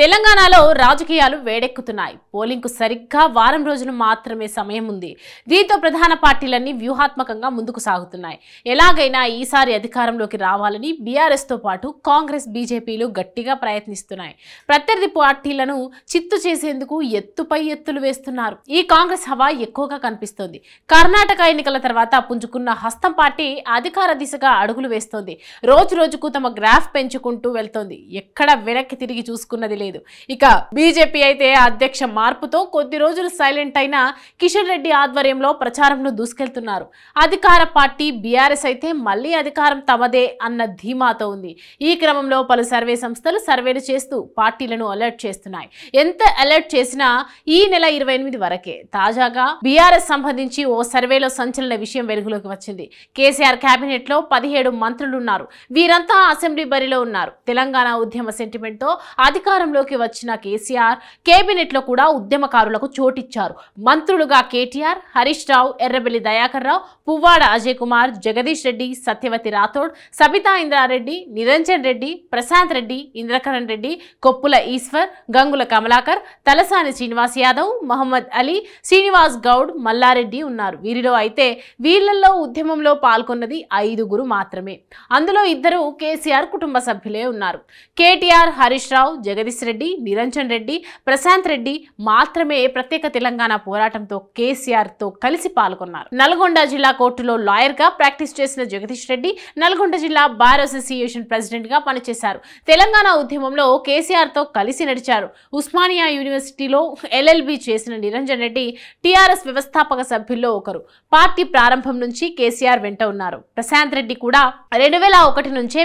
తెలంగాణలో రాజకీయాలు వేడెక్కుతున్నాయి పోలింగ్కు సరిగ్గా వారం రోజులు మాత్రమే సమయం ఉంది దీంతో ప్రధాన పార్టీలన్నీ వ్యూహాత్మకంగా ముందుకు సాగుతున్నాయి ఎలాగైనా ఈసారి అధికారంలోకి రావాలని బీఆర్ఎస్తో పాటు కాంగ్రెస్ బీజేపీలు గట్టిగా ప్రయత్నిస్తున్నాయి ప్రత్యర్థి పార్టీలను చిత్తు చేసేందుకు ఎత్తుపై ఎత్తులు వేస్తున్నారు ఈ కాంగ్రెస్ హవా ఎక్కువగా కనిపిస్తోంది కర్ణాటక ఎన్నికల తర్వాత పుంజుకున్న హస్తం పార్టీ అధికార దిశగా అడుగులు వేస్తోంది రోజు రోజుకు తమ గ్రాఫ్ పెంచుకుంటూ వెళ్తోంది ఎక్కడ వెనక్కి తిరిగి చూసుకున్నది లేదు లేదు ఇక బీజేపీ అయితే అధ్యక్ష మార్పుతో కొద్ది రోజులు సైలెంట్ అయిన కిషన్ రెడ్డి ఆధ్వర్యంలో ప్రచారంను దూసుకెళ్తున్నారు అధికార పార్టీ బీఆర్ఎస్ అయితే మళ్లీ అధికారం తమదే అన్న ధీమాతో ఉంది ఈ క్రమంలో పలు సర్వే సంస్థలు సర్వేలు చేస్తూ పార్టీలను అలర్ట్ చేస్తున్నాయి ఎంత అలర్ట్ చేసినా ఈ నెల ఇరవై ఎనిమిది వరకే తాజాగా బీఆర్ఎస్ సంబంధించి ఓ సర్వేలో సంచలన విషయం వెలుగులోకి వచ్చింది కేసీఆర్ కేబినెట్ లో పదిహేడు మంత్రులున్నారు వీరంతా అసెంబ్లీ బరిలో ఉన్నారు తెలంగాణ ఉద్యమ సెంటిమెంట్ తో అధికారంలో అధికారంలోకి వచ్చిన కేసీఆర్ కేబినెట్ లో కూడా ఉద్యమకారులకు చోటిచ్చారు మంత్రులుగా కేటీఆర్ హరీష్ రావు ఎర్రబెల్లి దయాకర్ రావు పువ్వాడ అజయ్ కుమార్ జగదీష్ రెడ్డి సత్యవతి రాథోడ్ సబితా ఇంద్రారెడ్డి నిరంజన్ రెడ్డి ప్రశాంత్ రెడ్డి ఇంద్రకరణ్ రెడ్డి కొప్పుల ఈశ్వర్ గంగుల కమలాకర్ తలసాని శ్రీనివాస్ యాదవ్ మహమ్మద్ అలీ శ్రీనివాస్ గౌడ్ మల్లారెడ్డి ఉన్నారు వీరిలో అయితే వీళ్లలో ఉద్యమంలో పాల్గొన్నది ఐదుగురు మాత్రమే అందులో ఇద్దరు కేసీఆర్ కుటుంబ సభ్యులే ఉన్నారు కేటీఆర్ హరీష్ రావు జగదీష్ రెడ్డి నిరంజన్ రెడ్డి ప్రశాంత్ రెడ్డి మాత్రమే ప్రత్యేక తెలంగాణ పోరాటంతో కేసీఆర్ తో కలిసి పాల్గొన్నారు నల్గొండ జిల్లా కోర్టులో లాయర్ గా ప్రాక్టీస్ చేసిన జగదీష్ రెడ్డి నల్గొండ జిల్లా బార్ అసోసియేషన్ ప్రెసిడెంట్ గా పనిచేశారు తెలంగాణ ఉద్యమంలో కేసీఆర్ తో కలిసి నడిచారు ఉస్మానియా యూనివర్సిటీలో ఎల్ఎల్బి చేసిన నిరంజన్ రెడ్డి టీఆర్ఎస్ వ్యవస్థాపక సభ్యుల్లో ఒకరు పార్టీ ప్రారంభం నుంచి కేసీఆర్ వెంట ఉన్నారు ప్రశాంత్ రెడ్డి కూడా రెండు వేల ఒకటి నుంచే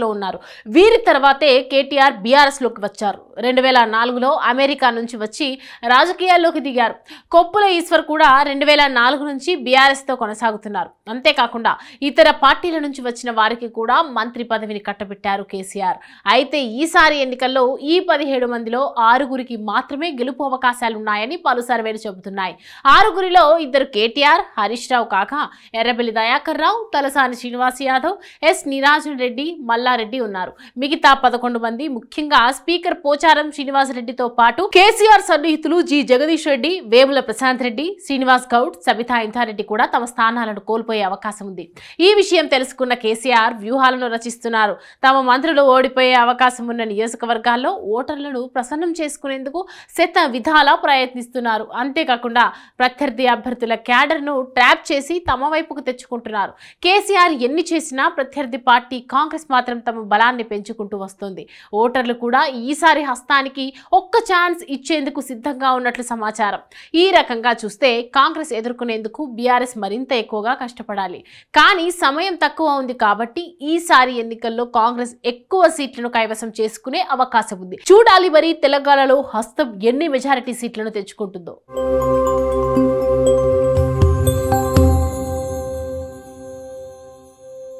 లో ఉన్నారు వీరి తర్వాతే కేటీఆర్ బీఆర్ఎస్ లోకి వచ్చారు اكثر రెండు వేల నాలుగులో అమెరికా నుంచి వచ్చి రాజకీయాల్లోకి దిగారు కొప్పుల ఈశ్వర్ కూడా రెండు వేల నాలుగు నుంచి బీఆర్ఎస్తో కొనసాగుతున్నారు అంతేకాకుండా ఇతర పార్టీల నుంచి వచ్చిన వారికి కూడా మంత్రి పదవిని కట్టబెట్టారు కేసీఆర్ అయితే ఈసారి ఎన్నికల్లో ఈ పదిహేడు మందిలో ఆరుగురికి మాత్రమే గెలుపు అవకాశాలున్నాయని పలు సర్వేలు చెబుతున్నాయి ఆరుగురిలో ఇద్దరు కేటీఆర్ హరీష్ రావు కాక ఎర్రబెల్లి దయాకర్ రావు తలసాని శ్రీనివాస్ యాదవ్ ఎస్ నిరాజన్ రెడ్డి మల్లారెడ్డి ఉన్నారు మిగతా పదకొండు మంది ముఖ్యంగా స్పీకర్ పోచారు శ్రీనివాస్ శ్రీనివాసరెడ్డితో పాటు కేసీఆర్ సన్నిహితులు జి జగదీష్ రెడ్డి వేముల ప్రశాంత్ రెడ్డి శ్రీనివాస్ గౌడ్ సబితా ఇంతారెడ్డి కూడా తమ స్థానాలను కోల్పోయే అవకాశం ఉంది ఈ విషయం తెలుసుకున్న కేసీఆర్ వ్యూహాలను రచిస్తున్నారు తమ మంత్రులు ఓడిపోయే అవకాశం ఉన్న నియోజకవర్గాల్లో ఓటర్లను ప్రసన్నం చేసుకునేందుకు శత విధాలా ప్రయత్నిస్తున్నారు అంతేకాకుండా ప్రత్యర్థి అభ్యర్థుల క్యాడర్ను ట్రాప్ చేసి తమ వైపుకు తెచ్చుకుంటున్నారు కేసీఆర్ ఎన్ని చేసినా ప్రత్యర్థి పార్టీ కాంగ్రెస్ మాత్రం తమ బలాన్ని పెంచుకుంటూ వస్తుంది ఓటర్లు కూడా ఈసారి హస్తానికి ఒక్క ఛాన్స్ ఇచ్చేందుకు సిద్ధంగా ఉన్నట్లు సమాచారం ఈ రకంగా చూస్తే కాంగ్రెస్ ఎదుర్కొనేందుకు బీఆర్ఎస్ మరింత ఎక్కువగా కష్టపడాలి కానీ సమయం తక్కువ ఉంది కాబట్టి ఈసారి ఎన్నికల్లో కాంగ్రెస్ ఎక్కువ సీట్లను కైవసం చేసుకునే అవకాశం ఉంది చూడాలి మరి తెలంగాణలో హస్తం ఎన్ని మెజారిటీ సీట్లను తెచ్చుకుంటుందో